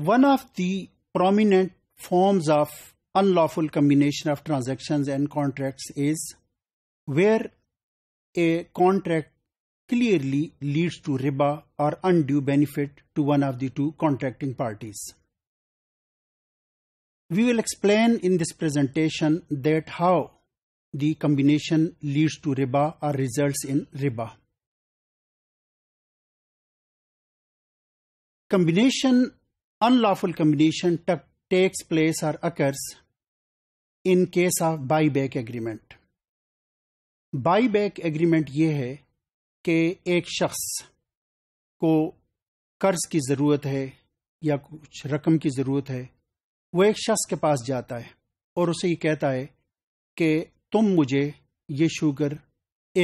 one of the prominent forms of unlawful combination of transactions and contracts is where a contract clearly leads to riba or undue benefit to one of the two contracting parties. We will explain in this presentation that how the combination leads to riba or results in riba. Combination unlawful combination takes place or occurs in case of buyback agreement. Buyback agreement ये है कि एक शख्स को कर्ज की ज़रूरत है या कुछ रकम की ज़रूरत है वो एक शख्स के पास जाता है और उसे ये कहता है कि तुम मुझे ये शुगर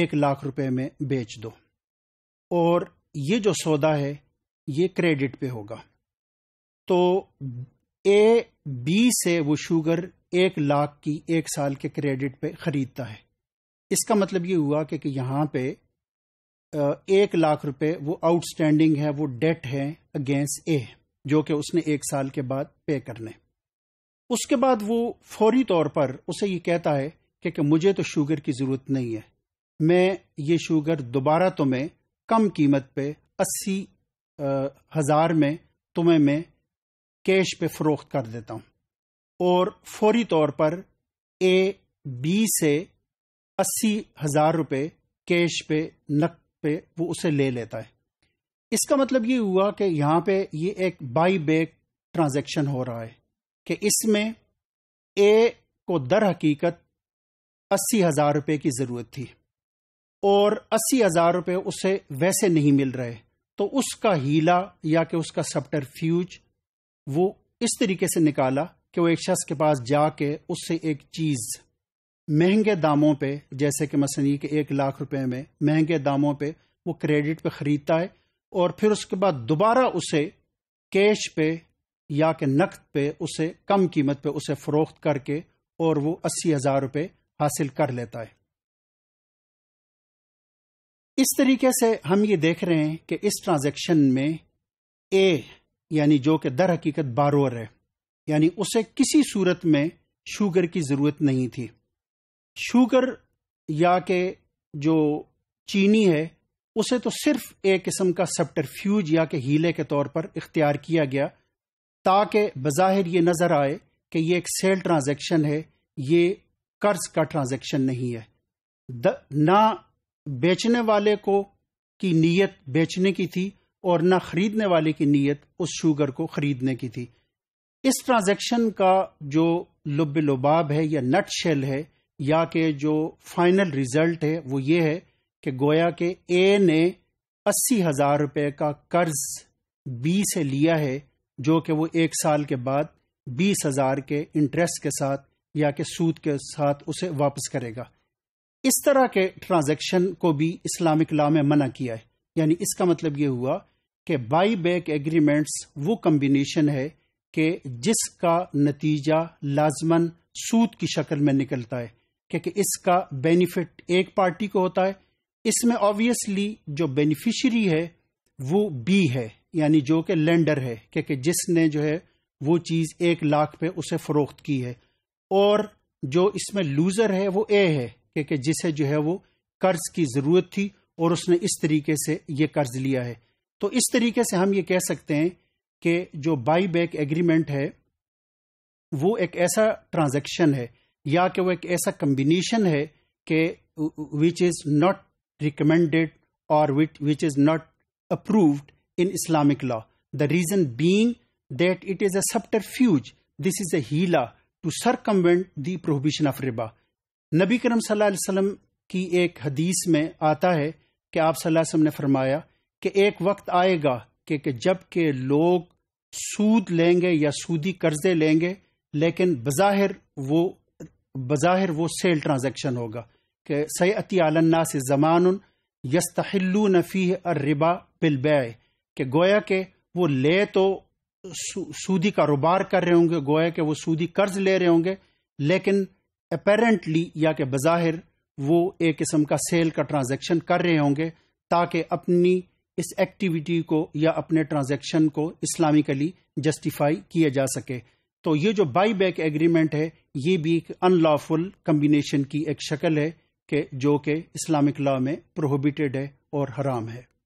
एक लाख रुपए में बेच दो और ये जो सौदा है ये क्रेडिट पे होगा तो ए बी से वो शुगर एक लाख की एक साल के क्रेडिट पे खरीदता है इसका मतलब ये हुआ कि, कि यहां पे एक लाख रुपए वो आउटस्टैंडिंग है वो डेट है अगेंस्ट ए जो कि उसने एक साल के बाद पे करने उसके बाद वो फौरी तौर पर उसे ये कहता है कि, कि मुझे तो शुगर की जरूरत नहीं है मैं ये शुगर दोबारा तुम्हें तो कम कीमत पे अस्सी हजार में तुम्हें तो मैं कैश पे फरोख्त कर देता हूं और फौरी तौर पर ए बी से अस्सी हजार रुपये कैश पे नक पे वो उसे ले लेता है इसका मतलब ये हुआ कि यहां पे ये एक बाई बैक ट्रांजेक्शन हो रहा है कि इसमें ए को दर हकीकत अस्सी हजार रुपये की ज़रूरत थी और अस्सी हजार रुपये उसे वैसे नहीं मिल रहे तो उसका हीला या कि उसका सब्टरफ्यूज वो इस तरीके से निकाला कि वो एक शख्स के पास जाके उससे एक चीज महंगे दामों पे जैसे कि मसनी के एक लाख रुपए में महंगे दामों पे वो क्रेडिट पे खरीदता है और फिर उसके बाद दोबारा उसे कैश पे या कि नकद पे उसे कम कीमत पे उसे फरोख्त करके और वो अस्सी हजार रुपये हासिल कर लेता है इस तरीके से हम ये देख रहे हैं कि इस ट्रांजैक्शन में ए यानी जो कि दर हकीकत बारोर है यानी उसे किसी सूरत में शुगर की ज़रूरत नहीं थी शुगर या के जो चीनी है उसे तो सिर्फ एक किस्म का सप्टरफ्यूज या के हीले के तौर पर इख्तियार किया गया ताकि बज़ाहिर ये नज़र आए कि यह एक सेल ट्रांजेक्शन है ये कर्ज का ट्रांजेक्शन नहीं है द, ना बेचने वाले को की नीयत बेचने की थी और ना खरीदने वाले की नीयत उस शुगर को खरीदने की थी इस ट्रांजैक्शन का जो लुब लुबाब है या नट शेल है या के जो फाइनल रिजल्ट है वो ये है कि गोया के ए ने अस्सी हजार रुपये का कर्ज बी से लिया है जो कि वो एक साल के बाद बीस हजार के इंटरेस्ट के साथ या के सूद के साथ उसे वापस करेगा इस तरह के ट्रांजैक्शन को भी इस्लामिक लॉ में मना किया है यानी इसका मतलब ये हुआ कि बाई बैक एग्रीमेंट्स वो कम्बिनेशन है कि जिसका नतीजा लाजमन सूद की शक्ल में निकलता है क्योंकि इसका बेनिफिट एक पार्टी को होता है इसमें ऑब्वियसली जो बेनिफिशरी है वो बी है यानी जो कि लेंडर है क्योंकि जिसने जो है वो चीज एक लाख पे उसे फरोख्त की है और जो इसमें लूजर है वो ए है क्योंकि जिसे जो है वो कर्ज की जरूरत थी और उसने इस तरीके से ये कर्ज लिया है तो इस तरीके से हम ये कह सकते हैं कि जो बाई बैक एग्रीमेंट है वो एक ऐसा ट्रांजेक्शन है या कि वो एक ऐसा कम्बिनेशन है कि विच इज नॉट रिकमेंडेड और which is not approved in Islamic law the reason being that it is a fuse this is a hila to circumvent the prohibition of रिबा नबी करम सल्लल्लाहु की एक हदीस में आता है कि आप सल्लम ने फरमाया कि एक वक्त आएगा कि, जब के लोग सूद लेंगे या सूदी कर्जे लेंगे लेकिन बज़ाहिर वो बज़ाहिर वो सेल ट्रांजेक्शन होगा कि सैती आलन्ना से जमान यस्तहल्लू नफ़ी अर्रिबा बिलबय कि गोया के वो ले तो सूदी कारोबार कर रहे होंगे गोया के वो सूदी कर्ज ले रहे होंगे लेकिन अपेरेंटली या कि बज़ाहिर वो एक किस्म का सेल का ट्रांजेक्शन कर रहे होंगे ताकि अपनी इस एक्टिविटी को या अपने ट्रांजेक्शन को इस्लामिकली जस्टिफाई किया जा सके तो ये जो बाई बैक एग्रीमेंट है ये भी एक अनलॉफुल कम्बिनेशन की एक शक्ल है कि जो कि इस्लामिक लॉ में प्रोहिबिटेड है और हराम है